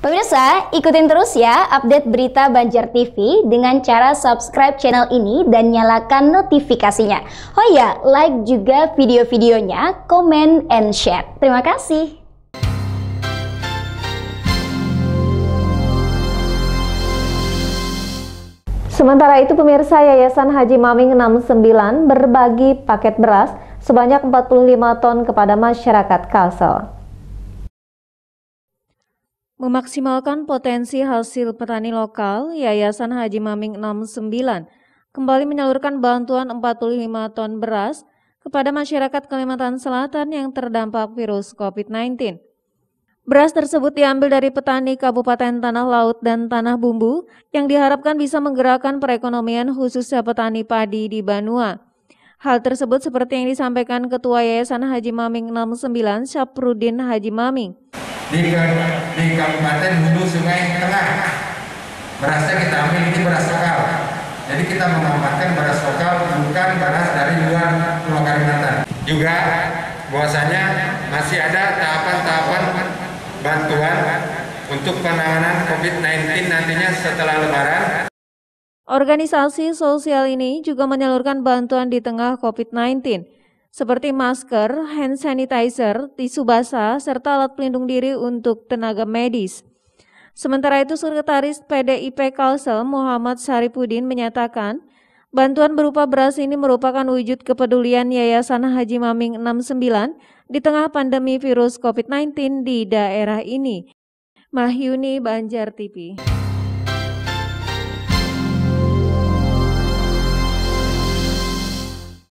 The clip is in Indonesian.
Pemirsa, ikutin terus ya update berita Banjar TV dengan cara subscribe channel ini dan nyalakan notifikasinya. Oh ya, like juga video-videonya, comment and share. Terima kasih. Sementara itu pemirsa Yayasan Haji Maming 69 berbagi paket beras sebanyak 45 ton kepada masyarakat Kalsel. Memaksimalkan potensi hasil petani lokal, Yayasan Haji Maming 69 kembali menyalurkan bantuan 45 ton beras kepada masyarakat Kalimantan Selatan yang terdampak virus COVID-19. Beras tersebut diambil dari petani Kabupaten Tanah Laut dan Tanah Bumbu yang diharapkan bisa menggerakkan perekonomian khususnya petani padi di Banua. Hal tersebut seperti yang disampaikan Ketua Yayasan Haji Maming 69 Syaprudin Haji Maming di, di Kabupaten Hulu Sungai Tengah. Berasnya kita ambil ini beras lokal. Jadi kita mengamankan beras lokal bukan beras dari luar Pulau Kalimantan. Juga bahwasanya masih ada tahapan-tahapan bantuan untuk penanganan COVID-19 nantinya setelah lebaran Organisasi sosial ini juga menyalurkan bantuan di tengah COVID-19 seperti masker, hand sanitizer, tisu basah, serta alat pelindung diri untuk tenaga medis. Sementara itu, Sekretaris PDIP Kalsel Muhammad Saripudin menyatakan, bantuan berupa beras ini merupakan wujud kepedulian Yayasan Haji Maming 69 di tengah pandemi virus COVID-19 di daerah ini. Mahyuni Banjar TV.